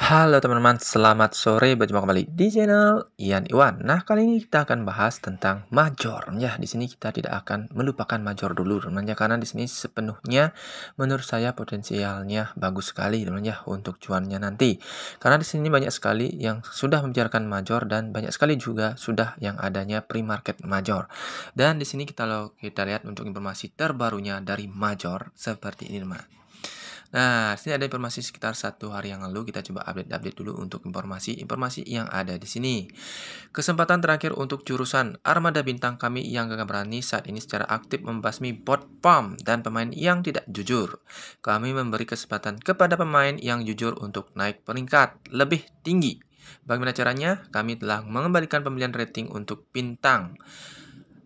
Halo teman-teman, selamat sore. Berjumpa kembali di channel Ian Iwan. Nah, kali ini kita akan bahas tentang major. Ya, di sini kita tidak akan melupakan major dulu, teman-teman. Ya, karena di sini sepenuhnya menurut saya potensialnya bagus sekali, teman-teman ya, untuk cuannya nanti. Karena di sini banyak sekali yang sudah membicarakan major dan banyak sekali juga sudah yang adanya pre-market major. Dan di sini kita kita lihat untuk informasi terbarunya dari major seperti ini, teman. Nah, sini ada informasi sekitar satu hari yang lalu. Kita coba update-update dulu untuk informasi-informasi yang ada di sini. Kesempatan terakhir untuk jurusan armada bintang kami yang gagah berani saat ini secara aktif membasmi bot pam dan pemain yang tidak jujur. Kami memberi kesempatan kepada pemain yang jujur untuk naik peringkat lebih tinggi. Bagaimana caranya? Kami telah mengembalikan pembelian rating untuk bintang.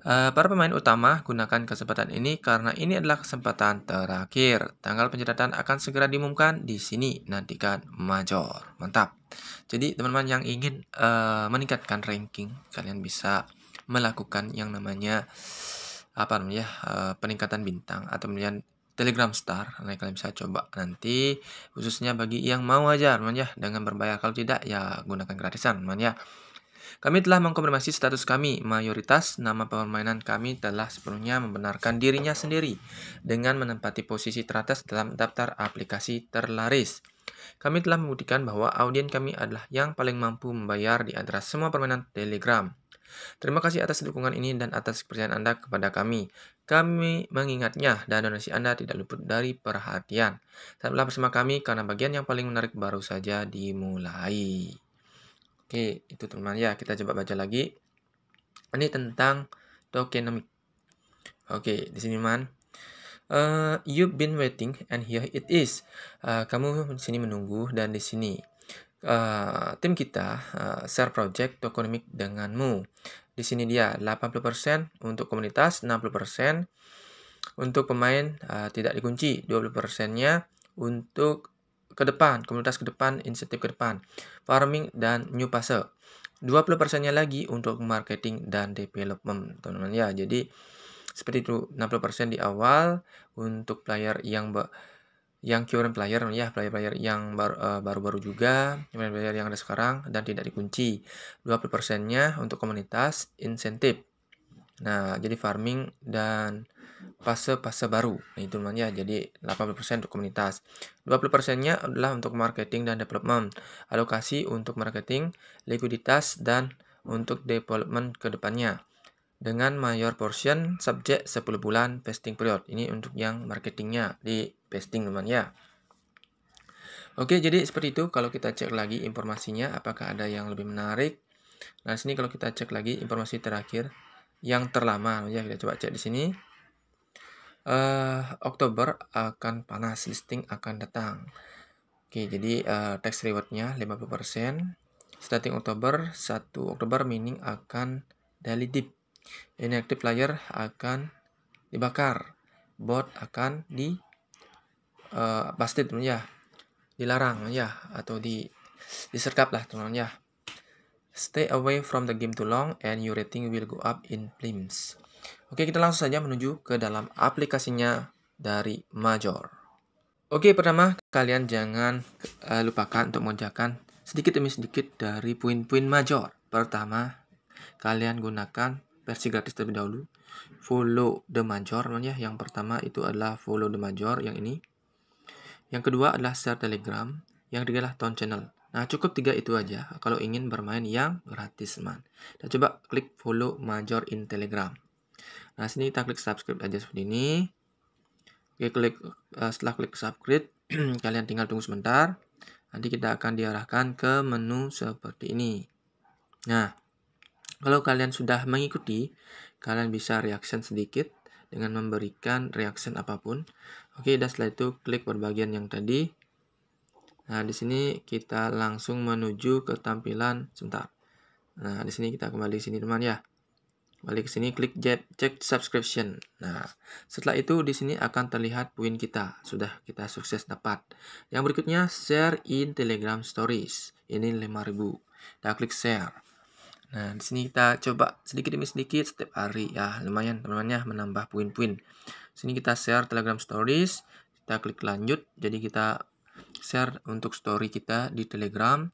Eh, para pemain utama gunakan kesempatan ini karena ini adalah kesempatan terakhir. Tanggal pencatatan akan segera diumumkan di sini. Nantikan major. Mantap. Jadi teman-teman yang ingin uh, meningkatkan ranking, kalian bisa melakukan yang namanya apa namanya uh, peningkatan bintang atau kemudian Telegram Star. Nah, kalian bisa coba nanti khususnya bagi yang mau aja, teman ya, dengan berbayar. Kalau tidak ya gunakan gratisan, teman ya. Kami telah mengkonfirmasi status kami. Mayoritas nama permainan kami telah sepenuhnya membenarkan dirinya sendiri dengan menempati posisi teratas dalam daftar aplikasi terlaris. Kami telah membuktikan bahwa audien kami adalah yang paling mampu membayar di antara semua permainan Telegram. Terima kasih atas dukungan ini dan atas kepercayaan Anda kepada kami. Kami mengingatnya dan donasi Anda tidak luput dari perhatian. Tetaplah bersama kami karena bagian yang paling menarik baru saja dimulai. Oke, itu teman-teman. Ya, kita coba baca lagi. Ini tentang tokenomics. Oke, di sini man. Uh, eh, you've been waiting and here it is. Uh, kamu di sini menunggu dan di sini uh, tim kita uh, share project tokenomics denganmu. Di sini dia 80% untuk komunitas, 60% untuk pemain uh, tidak dikunci, 20%-nya untuk ke depan, komunitas ke depan, insentif ke depan, farming dan new fase. 20 persennya lagi untuk marketing dan development, teman-teman ya. Jadi seperti itu 60% di awal untuk player yang yang current player ya player-player yang eh, baru-baru juga player-player yang ada sekarang dan tidak dikunci 20% persennya untuk komunitas insentif nah jadi farming dan fase-fase baru. Nah, itu namanya jadi 80% untuk komunitas. 20%-nya adalah untuk marketing dan development, alokasi untuk marketing, likuiditas dan untuk development ke depannya. Dengan mayor portion subjek 10 bulan vesting period. Ini untuk yang marketingnya di vesting teman-teman ya. Oke, jadi seperti itu kalau kita cek lagi informasinya apakah ada yang lebih menarik. Nah, sini kalau kita cek lagi informasi terakhir yang terlama ya kita coba cek di sini uh, Oktober akan panas, listing akan datang. Oke, jadi uh, tax rewardnya 50%. Starting Oktober, 1 Oktober mining akan daily dip. Inactive player akan dibakar. Bot akan di uh, busted ya. Dilarang ya atau di diserkap lah teman ya. Stay away from the game too long and your rating will go up in flames. Oke, kita langsung saja menuju ke dalam aplikasinya dari Major. Oke, pertama kalian jangan uh, lupakan untuk menjakan sedikit demi sedikit dari poin-poin Major. Pertama, kalian gunakan versi gratis terlebih dahulu. Follow the Major namanya. Yang pertama itu adalah follow the Major yang ini. Yang kedua adalah share Telegram, yang ketiga adalah tone channel. Nah, cukup tiga itu aja kalau ingin bermain yang gratis, man. Kita nah, coba klik follow Major in Telegram. Nah, sini kita klik subscribe aja seperti ini. Oke, klik eh, setelah klik subscribe, kalian tinggal tunggu sebentar. Nanti kita akan diarahkan ke menu seperti ini. Nah, kalau kalian sudah mengikuti, kalian bisa reaction sedikit dengan memberikan reaction apapun. Oke, dan setelah itu klik berbagian yang tadi. Nah, di sini kita langsung menuju ke tampilan sebentar. Nah, di sini kita kembali sini teman ya. Balik ke sini klik check subscription. Nah, setelah itu di sini akan terlihat poin kita. Sudah kita sukses dapat. Yang berikutnya share in Telegram Stories. Ini 5000. Kita klik share. Nah, di sini kita coba sedikit demi sedikit setiap hari ya. Lumayan teman-teman ya menambah poin-poin. Sini kita share Telegram Stories. Kita klik lanjut. Jadi kita share untuk story kita di Telegram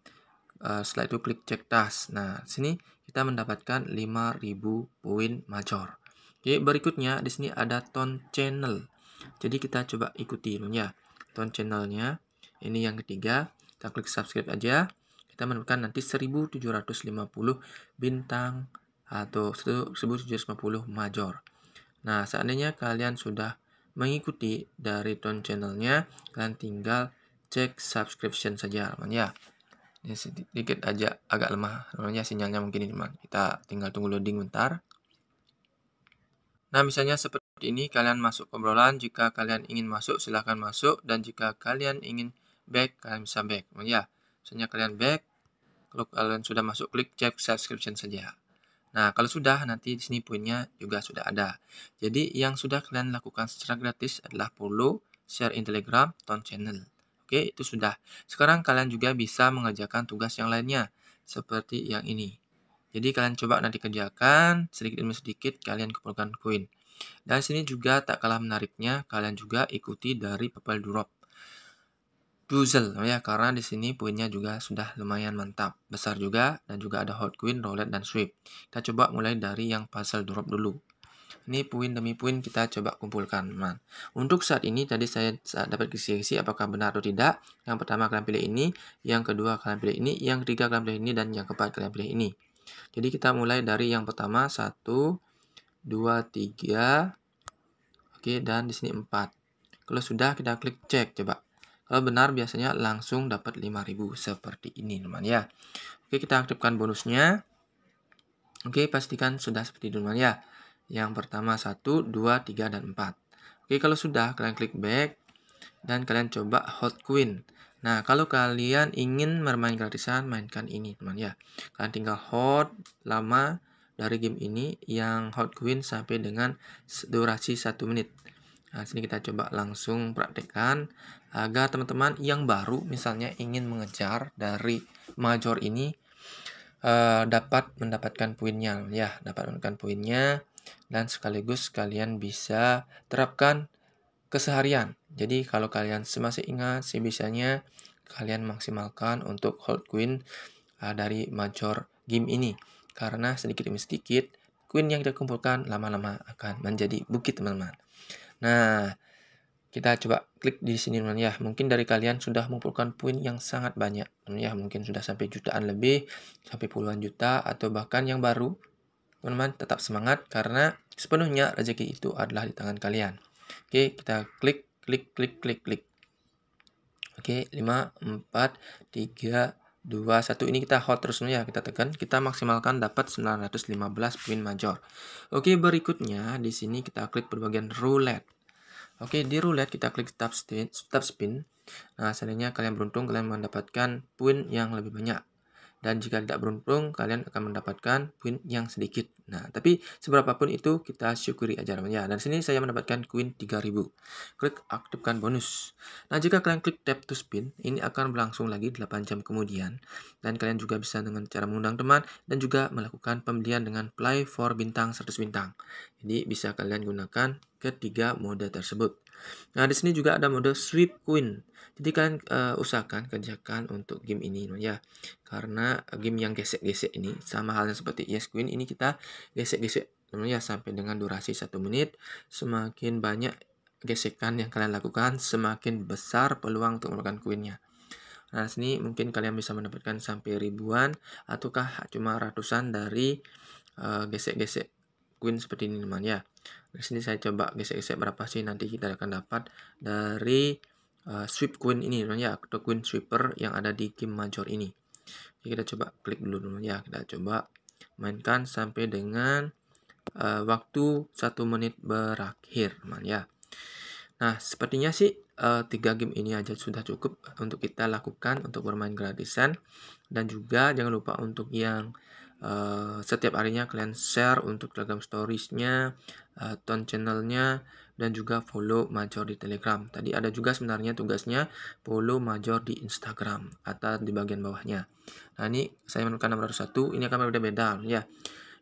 Eh, setelah itu klik cek tas. Nah, sini kita mendapatkan 5000 poin major. Oke, berikutnya di sini ada tone channel. Jadi kita coba ikuti ya tone channelnya. Ini yang ketiga, kita klik subscribe aja. Kita menemukan nanti 1750 bintang atau 1750 major. Nah, seandainya kalian sudah mengikuti dari tone channelnya, kalian tinggal cek subscription saja, ya. Ini ya, sedikit aja agak lemah, namanya sinyalnya mungkin ini teman. Kita tinggal tunggu loading bentar. Nah, misalnya seperti ini, kalian masuk obrolan. Jika kalian ingin masuk, silahkan masuk. Dan jika kalian ingin back, kalian bisa back. ya, misalnya kalian back, kalau kalian sudah masuk, klik check subscription saja. Nah, kalau sudah, nanti di sini poinnya juga sudah ada. Jadi, yang sudah kalian lakukan secara gratis adalah follow, share in Telegram, ton channel. Oke, itu sudah. Sekarang kalian juga bisa mengerjakan tugas yang lainnya, seperti yang ini. Jadi kalian coba nanti kerjakan, sedikit demi sedikit kalian kumpulkan koin. Dan sini juga tak kalah menariknya, kalian juga ikuti dari Papel drop. Puzzle ya, karena di sini poinnya juga sudah lumayan mantap, besar juga, dan juga ada hot queen roulette, dan sweep. Kita coba mulai dari yang puzzle drop dulu. Ini poin demi poin kita coba kumpulkan. teman. untuk saat ini tadi saya dapat kisi-kisi apakah benar atau tidak. Yang pertama kalian pilih ini, yang kedua kalian pilih ini, yang ketiga kalian pilih ini, dan yang keempat kalian pilih ini. Jadi kita mulai dari yang pertama satu, dua, tiga, oke dan di sini empat. Kalau sudah kita klik cek coba. Kalau benar biasanya langsung dapat 5000 seperti ini teman ya. Oke kita aktifkan bonusnya. Oke pastikan sudah seperti itu teman ya yang pertama 1, 2, 3, dan 4. Oke, kalau sudah kalian klik back dan kalian coba hot queen. Nah, kalau kalian ingin bermain gratisan, mainkan ini teman ya. Kalian tinggal hot lama dari game ini yang hot queen sampai dengan durasi 1 menit. Nah, sini kita coba langsung praktekkan agar teman-teman yang baru misalnya ingin mengejar dari major ini Uh, dapat mendapatkan poinnya ya, dapat mendapatkan poinnya dan sekaligus kalian bisa terapkan keseharian. Jadi kalau kalian masih ingat sih bisanya kalian maksimalkan untuk hold queen uh, dari major game ini karena sedikit demi sedikit queen yang kita kumpulkan lama-lama akan menjadi bukit teman-teman. Nah, kita coba klik di sini teman ya. Mungkin dari kalian sudah mengumpulkan poin yang sangat banyak. Teman ya, mungkin sudah sampai jutaan lebih, sampai puluhan juta atau bahkan yang baru Teman-teman tetap semangat karena sepenuhnya rezeki itu adalah di tangan kalian. Oke, kita klik, klik, klik, klik, klik. Oke, 5, 4, 3, 2, 1. Ini kita hot terus ya, kita tekan. Kita maksimalkan dapat 915 poin major. Oke, berikutnya di sini kita klik berbagian roulette. Oke, di roulette kita klik tab spin. Tab spin. Nah, seandainya kalian beruntung, kalian mendapatkan poin yang lebih banyak dan jika tidak beruntung kalian akan mendapatkan queen yang sedikit nah tapi seberapa pun itu kita syukuri aja namanya dan sini saya mendapatkan queen 3000 klik aktifkan bonus nah jika kalian klik tap to spin ini akan berlangsung lagi 8 jam kemudian dan kalian juga bisa dengan cara mengundang teman dan juga melakukan pembelian dengan play for bintang 100 bintang jadi bisa kalian gunakan ketiga mode tersebut Nah, di sini juga ada mode sweep queen. Jadi kalian uh, usahakan kerjakan untuk game ini ya. Karena game yang gesek-gesek ini sama halnya seperti Yes Queen ini kita gesek-gesek ya sampai dengan durasi satu menit. Semakin banyak gesekan yang kalian lakukan, semakin besar peluang untuk melakukan queennya. Nah, sini mungkin kalian bisa mendapatkan sampai ribuan ataukah cuma ratusan dari eh, gesek-gesek uh, gesek -gesek Queen seperti ini teman ya. Di sini saya coba gesek-gesek berapa sih nanti kita akan dapat dari uh, sweep queen ini teman ya atau queen sweeper yang ada di game major ini. Jadi kita coba klik dulu teman ya. Kita coba mainkan sampai dengan uh, waktu satu menit berakhir teman ya. Nah, sepertinya sih uh, tiga game ini aja sudah cukup untuk kita lakukan untuk bermain gratisan dan juga jangan lupa untuk yang uh, setiap harinya kalian share untuk Telegram storiesnya, uh, tone channelnya, dan juga follow major di Telegram. Tadi ada juga sebenarnya tugasnya follow major di Instagram atau di bagian bawahnya. Nah ini saya nomor satu, ini akan berbeda-beda ya.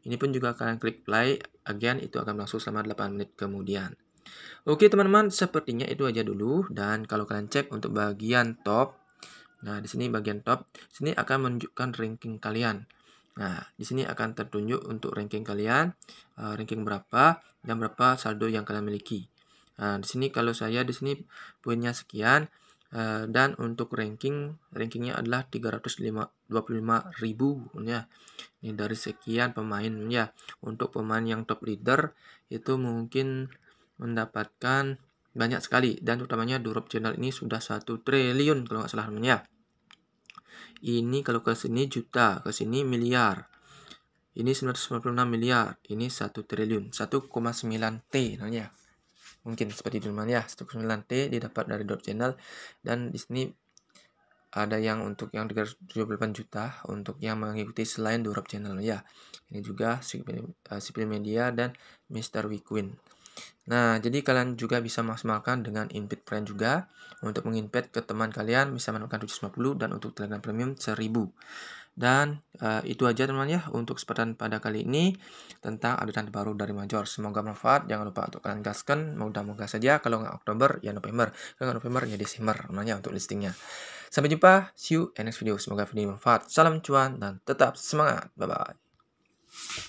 Ini pun juga kalian klik play, again itu akan langsung selama 8 menit kemudian. Oke teman-teman, sepertinya itu aja dulu dan kalau kalian cek untuk bagian top Nah, di sini bagian top, sini akan menunjukkan ranking kalian. Nah, di sini akan tertunjuk untuk ranking kalian, uh, ranking berapa dan berapa saldo yang kalian miliki. Nah, di sini kalau saya di sini poinnya sekian uh, dan untuk ranking rankingnya adalah 325.000 ya. Ini dari sekian pemain ya. Untuk pemain yang top leader itu mungkin mendapatkan banyak sekali dan utamanya drop channel ini sudah satu triliun kalau nggak salah ya. Ini kalau ke sini juta, ke sini miliar. Ini 996 miliar, ini 1 triliun, 1,9 T namanya. Mungkin seperti rumah ya, 1,9 T didapat dari drop channel dan di sini ada yang untuk yang 378 juta untuk yang mengikuti selain drop channel ya. Ini juga Sipil eh, Media dan Mr. Wikwin. Nah, jadi kalian juga bisa maksimalkan dengan input friend juga untuk menginput ke teman kalian bisa menemukan 750 dan untuk Telegram Premium 1000. Dan uh, itu aja teman teman ya untuk kesempatan pada kali ini tentang update terbaru dari Major. Semoga bermanfaat. Jangan lupa untuk kalian gaskan. mudah moga saja kalau nggak Oktober ya November, kalau nggak November ya Desember namanya untuk listingnya. Sampai jumpa, see you in next video. Semoga video bermanfaat. Salam cuan dan tetap semangat. Bye bye.